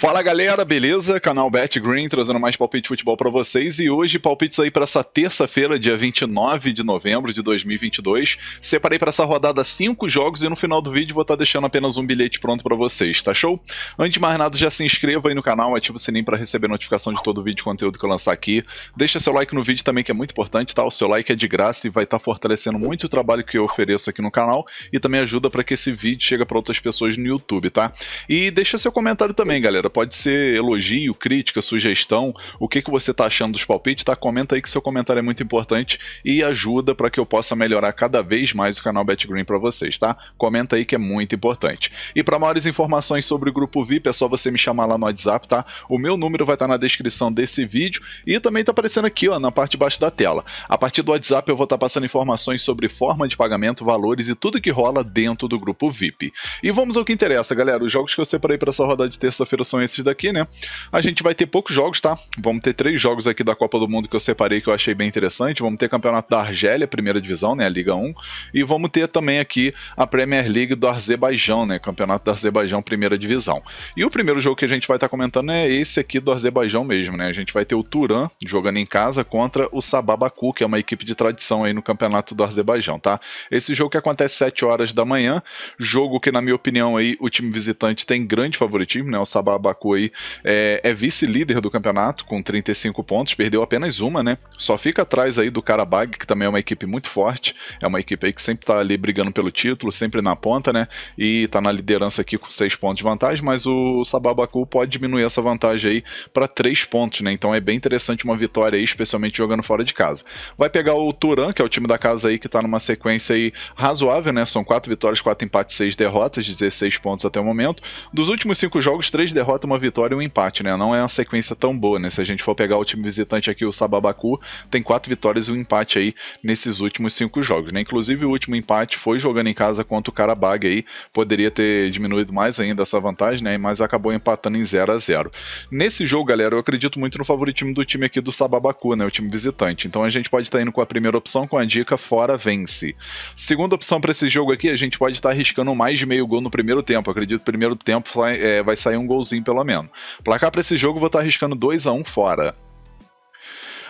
Fala galera, beleza? Canal Bet Green trazendo mais palpite de futebol para vocês e hoje palpites aí para essa terça-feira, dia 29 de novembro de 2022. Separei para essa rodada cinco jogos e no final do vídeo vou estar tá deixando apenas um bilhete pronto para vocês, tá show? Antes de mais nada, já se inscreva aí no canal, ativa o sininho para receber notificação de todo o vídeo de conteúdo que eu lançar aqui. Deixa seu like no vídeo também que é muito importante, tá? O seu like é de graça e vai estar tá fortalecendo muito o trabalho que eu ofereço aqui no canal e também ajuda para que esse vídeo chegue para outras pessoas no YouTube, tá? E deixa seu comentário também, galera pode ser elogio, crítica, sugestão, o que, que você está achando dos palpites, tá? Comenta aí que seu comentário é muito importante e ajuda para que eu possa melhorar cada vez mais o canal Green para vocês, tá? Comenta aí que é muito importante. E para maiores informações sobre o grupo VIP, é só você me chamar lá no WhatsApp, tá? O meu número vai estar tá na descrição desse vídeo e também está aparecendo aqui, ó, na parte de baixo da tela. A partir do WhatsApp eu vou estar tá passando informações sobre forma de pagamento, valores e tudo que rola dentro do grupo VIP. E vamos ao que interessa, galera. Os jogos que eu separei para essa rodada de terça-feira são são esses daqui, né? A gente vai ter poucos jogos, tá? Vamos ter três jogos aqui da Copa do Mundo que eu separei que eu achei bem interessante. Vamos ter campeonato da Argélia, primeira divisão, né? A Liga 1. E vamos ter também aqui a Premier League do Azerbaijão, né? Campeonato do Azerbaijão, primeira divisão. E o primeiro jogo que a gente vai estar tá comentando é esse aqui do Azerbaijão mesmo, né? A gente vai ter o Turan jogando em casa contra o Sababaku, que é uma equipe de tradição aí no campeonato do Azerbaijão, tá? Esse jogo que acontece 7 horas da manhã, jogo que, na minha opinião, aí o time visitante tem grande favoritismo, né? O Sababaku Baku aí é, é vice-líder do campeonato com 35 pontos, perdeu apenas uma, né? Só fica atrás aí do Karabag, que também é uma equipe muito forte, é uma equipe aí que sempre tá ali brigando pelo título, sempre na ponta, né? E tá na liderança aqui com 6 pontos de vantagem, mas o Sabá Baku pode diminuir essa vantagem aí para 3 pontos, né? Então é bem interessante uma vitória aí, especialmente jogando fora de casa. Vai pegar o Turan, que é o time da casa aí que tá numa sequência aí razoável, né? São 4 vitórias, 4 empates, 6 derrotas, 16 pontos até o momento. Dos últimos 5 jogos, 3 derrotas uma vitória e um empate, né? Não é uma sequência tão boa, né? Se a gente for pegar o time visitante aqui, o Sababaku, tem quatro vitórias e um empate aí nesses últimos cinco jogos, né? Inclusive o último empate foi jogando em casa contra o Karabag aí, poderia ter diminuído mais ainda essa vantagem, né? Mas acabou empatando em 0 a 0 Nesse jogo, galera, eu acredito muito no favoritismo do time aqui do Sababaku, né? O time visitante. Então a gente pode estar tá indo com a primeira opção com a dica fora vence. Segunda opção para esse jogo aqui, a gente pode estar tá arriscando mais de meio gol no primeiro tempo. Eu acredito que primeiro tempo é, vai sair um golzinho pelo menos. Placar para esse jogo, vou estar tá arriscando 2 a 1 fora.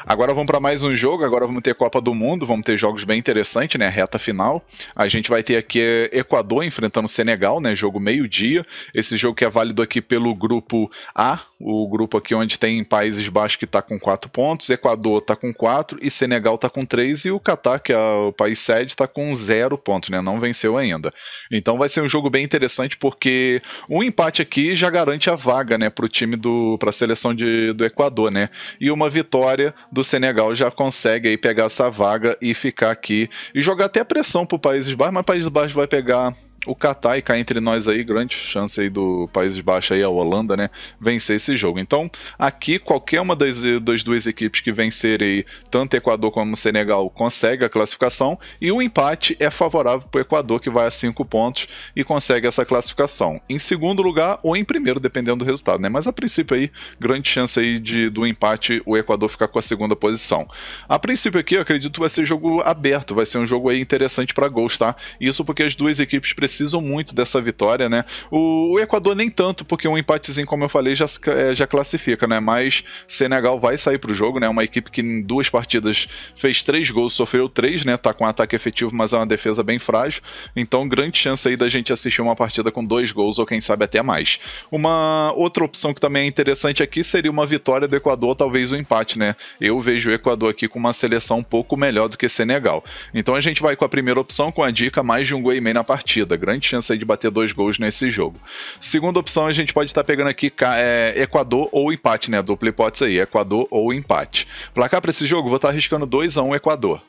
Agora vamos para mais um jogo. Agora vamos ter Copa do Mundo. Vamos ter jogos bem interessantes, né? Reta final. A gente vai ter aqui eh, Equador enfrentando Senegal, né? Jogo meio-dia. Esse jogo que é válido aqui pelo grupo A, o grupo aqui onde tem Países Baixos que está com 4 pontos, Equador está com 4 e Senegal está com 3 e o Catar, que é o país sede, está com 0 pontos, né? Não venceu ainda. Então vai ser um jogo bem interessante porque um empate aqui já garante a vaga, né, para o time do, para a seleção de, do Equador, né? E uma vitória do Senegal já consegue aí pegar essa vaga e ficar aqui e jogar até a pressão pro Países Baixos, mas Países Baixos vai pegar o Qatar e cá entre nós aí, grande chance aí do Países Baixos aí, a Holanda, né, vencer esse jogo. Então, aqui, qualquer uma das, das duas equipes que vencer aí, tanto Equador como Senegal, consegue a classificação e o empate é favorável para o Equador, que vai a cinco pontos e consegue essa classificação. Em segundo lugar ou em primeiro, dependendo do resultado, né, mas a princípio aí, grande chance aí de, do empate o Equador ficar com a segunda posição. A princípio aqui, eu acredito que vai ser jogo aberto, vai ser um jogo aí interessante para gols, tá? Isso porque as duas equipes precisam precisam muito dessa vitória, né? O, o Equador nem tanto, porque um empatezinho, como eu falei, já, é, já classifica, né? Mas Senegal vai sair pro jogo, né? Uma equipe que em duas partidas fez três gols, sofreu três, né? Tá com um ataque efetivo, mas é uma defesa bem frágil. Então, grande chance aí da gente assistir uma partida com dois gols, ou quem sabe até mais. Uma outra opção que também é interessante aqui seria uma vitória do Equador, talvez um empate, né? Eu vejo o Equador aqui com uma seleção um pouco melhor do que Senegal. Então a gente vai com a primeira opção, com a dica mais de um gol e meio na partida grande chance aí de bater dois gols nesse jogo. Segunda opção, a gente pode estar tá pegando aqui é, Equador ou empate, né? Dupla hipótese aí, Equador ou empate. Placar para esse jogo, vou estar tá arriscando 2 a 1 um Equador.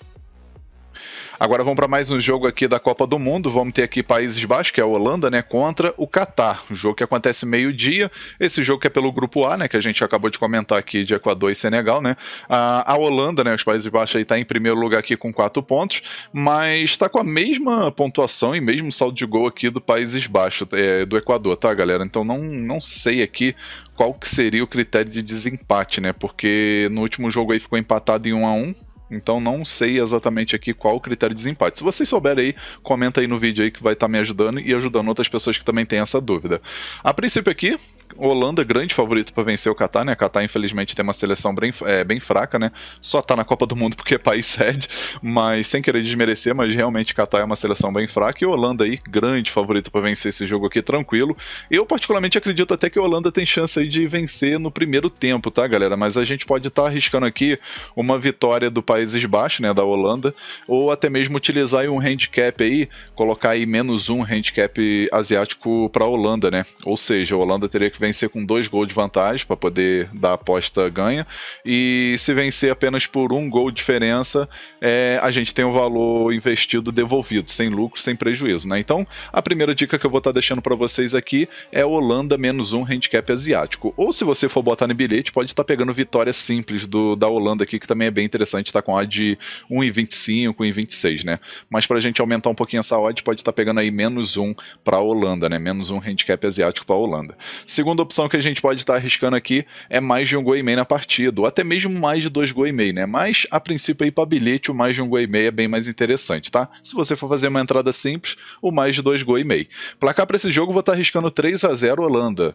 Agora vamos para mais um jogo aqui da Copa do Mundo. Vamos ter aqui Países Baixos, que é a Holanda, né? Contra o Catar. Um jogo que acontece meio-dia. Esse jogo que é pelo grupo A, né? Que a gente acabou de comentar aqui de Equador e Senegal, né? A, a Holanda, né? Os Países Baixos aí tá em primeiro lugar aqui com quatro pontos, mas está com a mesma pontuação e mesmo saldo de gol aqui do Países Baixos, é, do Equador, tá, galera? Então não, não sei aqui qual que seria o critério de desempate, né? Porque no último jogo aí ficou empatado em 1 a 1 então não sei exatamente aqui qual o critério de desempate. Se vocês souberem aí, comenta aí no vídeo aí que vai estar tá me ajudando e ajudando outras pessoas que também têm essa dúvida. A princípio aqui, Holanda é grande favorito para vencer o Qatar, né? A Qatar infelizmente tem uma seleção bem, é, bem fraca, né? Só tá na Copa do Mundo porque é país sede, mas sem querer desmerecer, mas realmente o Qatar é uma seleção bem fraca e Holanda aí grande favorito para vencer esse jogo aqui tranquilo. Eu particularmente acredito até que a Holanda tem chance aí de vencer no primeiro tempo, tá, galera? Mas a gente pode estar tá arriscando aqui uma vitória do país Países Baixos, né, da Holanda, ou até mesmo utilizar um handicap aí, colocar aí menos um handicap asiático para a Holanda, né? Ou seja, a Holanda teria que vencer com dois gols de vantagem para poder dar a aposta ganha, e se vencer apenas por um gol de diferença, é, a gente tem o valor investido devolvido, sem lucro, sem prejuízo, né? Então, a primeira dica que eu vou estar tá deixando para vocês aqui é Holanda menos um handicap asiático. Ou se você for botar no bilhete, pode estar tá pegando vitória simples do, da Holanda aqui, que também é bem interessante estar tá com odd 1 1,25, 1,26, né? Mas para a gente aumentar um pouquinho essa odd, pode estar tá pegando aí menos um para a Holanda, né? Menos um handicap asiático para a Holanda. Segunda opção que a gente pode estar tá arriscando aqui é mais de um gol e meio na partida, ou até mesmo mais de dois gol e meio, né? Mas a princípio aí para bilhete o mais de um gol e meio é bem mais interessante, tá? Se você for fazer uma entrada simples, o mais de dois gol e meio. Placar para esse jogo vou estar tá arriscando 3 a 0 Holanda.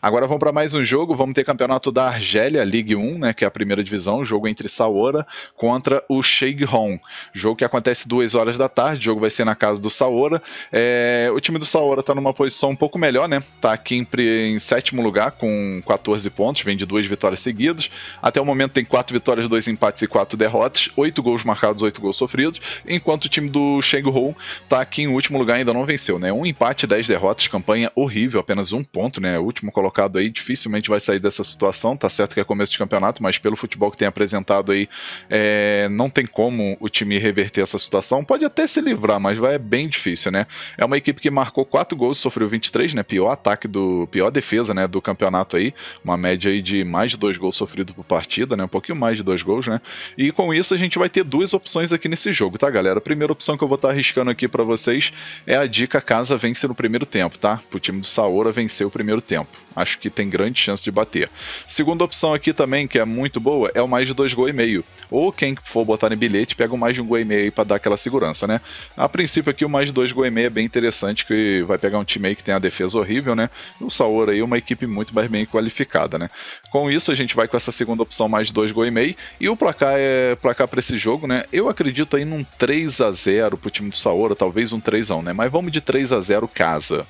Agora vamos para mais um jogo. Vamos ter campeonato da Argélia, Ligue 1, né, que é a primeira divisão. Jogo entre Saora contra o Sheighon. Jogo que acontece duas horas da tarde. O jogo vai ser na casa do Saora. É, o time do Saora está numa posição um pouco melhor, né? está aqui em, em, sétimo lugar com 14 pontos. Vem de duas vitórias seguidas. Até o momento tem quatro vitórias, dois empates e quatro derrotas. Oito gols marcados, oito gols sofridos. Enquanto o time do Sheighon está aqui em último lugar ainda não venceu, né? Um empate, dez derrotas. Campanha horrível, apenas um ponto, né? Último colocado colocado aí, dificilmente vai sair dessa situação. Tá certo que é começo de campeonato, mas pelo futebol que tem apresentado aí, é, não tem como o time reverter essa situação. Pode até se livrar, mas vai é bem difícil, né? É uma equipe que marcou 4 gols, sofreu 23, né? Pior ataque do. pior defesa, né? Do campeonato aí. Uma média aí de mais de 2 gols sofridos por partida, né? Um pouquinho mais de 2 gols, né? E com isso a gente vai ter duas opções aqui nesse jogo, tá, galera? A primeira opção que eu vou estar tá arriscando aqui para vocês é a dica casa vence no primeiro tempo, tá? Pro time do Saora vencer o primeiro tempo acho que tem grande chance de bater. Segunda opção aqui também, que é muito boa, é o mais de dois gol e meio. Ou quem for botar em bilhete, pega o mais de um gol e meio para dar aquela segurança, né? A princípio aqui o mais de dois gol e meio é bem interessante, que vai pegar um time aí que tem a defesa horrível, né? E o Saor aí uma equipe muito mais bem qualificada, né? Com isso a gente vai com essa segunda opção mais de dois gol e meio e o placar é placar para esse jogo, né? Eu acredito aí num 3 a 0 pro time do Saor, talvez um 3 a 1, né? Mas vamos de 3 a 0 casa.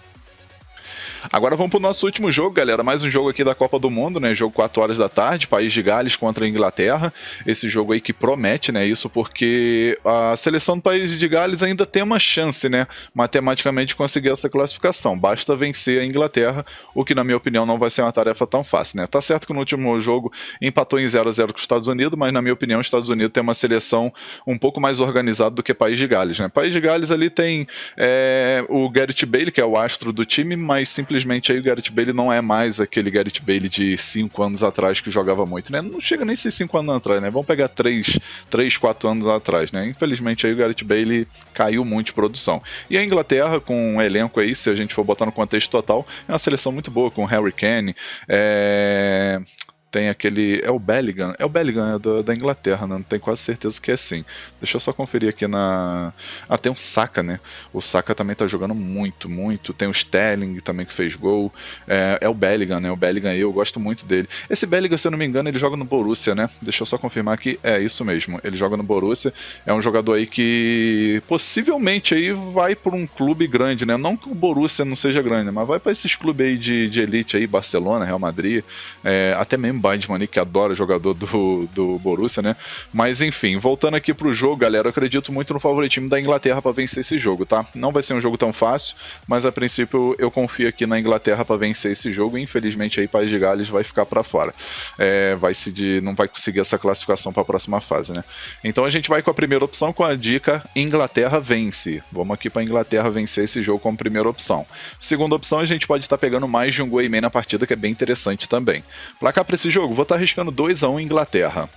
Agora vamos pro nosso último jogo, galera. Mais um jogo aqui da Copa do Mundo, né? Jogo 4 horas da tarde, País de Gales contra a Inglaterra. Esse jogo aí que promete, né? Isso porque a seleção do País de Gales ainda tem uma chance, né? Matematicamente conseguir essa classificação. Basta vencer a Inglaterra, o que na minha opinião não vai ser uma tarefa tão fácil, né? Tá certo que no último jogo empatou em 0 a 0 com os Estados Unidos, mas na minha opinião, os Estados Unidos tem uma seleção um pouco mais organizada do que País de Gales, né? País de Gales ali tem é, o Garrett Bale, que é o astro do time, mas simplesmente simplesmente aí o Garrett Bale não é mais aquele Garrett Bale de 5 anos atrás que jogava muito, né? Não chega nem a ser 5 anos atrás, né? Vamos pegar 3, 3, 4 anos atrás, né? Infelizmente aí o Garrett Bale caiu muito de produção. E a Inglaterra, com um elenco aí, se a gente for botar no contexto total, é uma seleção muito boa, com Harry Kane, é tem aquele. É o Belligan? É o Belligan, é do, da Inglaterra, né? Não tenho quase certeza que é sim. Deixa eu só conferir aqui na. Ah, tem o Saka, né? O Saka também tá jogando muito, muito. Tem o Sterling também que fez gol. É, é o Belligan, né? O Bellingham eu gosto muito dele. Esse Belligan, se eu não me engano, ele joga no Borussia, né? Deixa eu só confirmar aqui. É isso mesmo. Ele joga no Borussia. É um jogador aí que possivelmente aí vai por um clube grande, né? Não que o Borussia não seja grande, mas vai para esses clubes aí de, de elite aí, Barcelona, Real Madrid, é, até mesmo Tim Bindman, que adora jogador do, do Borussia, né? Mas enfim, voltando aqui pro jogo, galera, eu acredito muito no favoritismo da Inglaterra para vencer esse jogo, tá? Não vai ser um jogo tão fácil, mas a princípio eu confio aqui na Inglaterra para vencer esse jogo. Infelizmente aí País de Gales vai ficar para fora, é, vai se de, não vai conseguir essa classificação para a próxima fase, né? Então a gente vai com a primeira opção com a dica Inglaterra vence. Vamos aqui para Inglaterra vencer esse jogo como primeira opção. Segunda opção a gente pode estar tá pegando mais de um gol e meio na partida que é bem interessante também. Placar para esse esse jogo. Vou estar tá arriscando 2 a 1 um Inglaterra.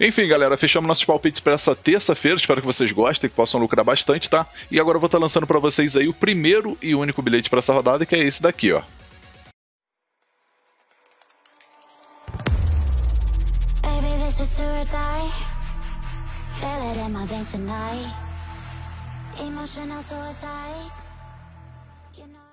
Enfim, galera, fechamos nossos palpites para essa terça-feira. Espero que vocês gostem, que possam lucrar bastante, tá? E agora eu vou estar tá lançando para vocês aí o primeiro e único bilhete para essa rodada, que é esse daqui, ó. Baby,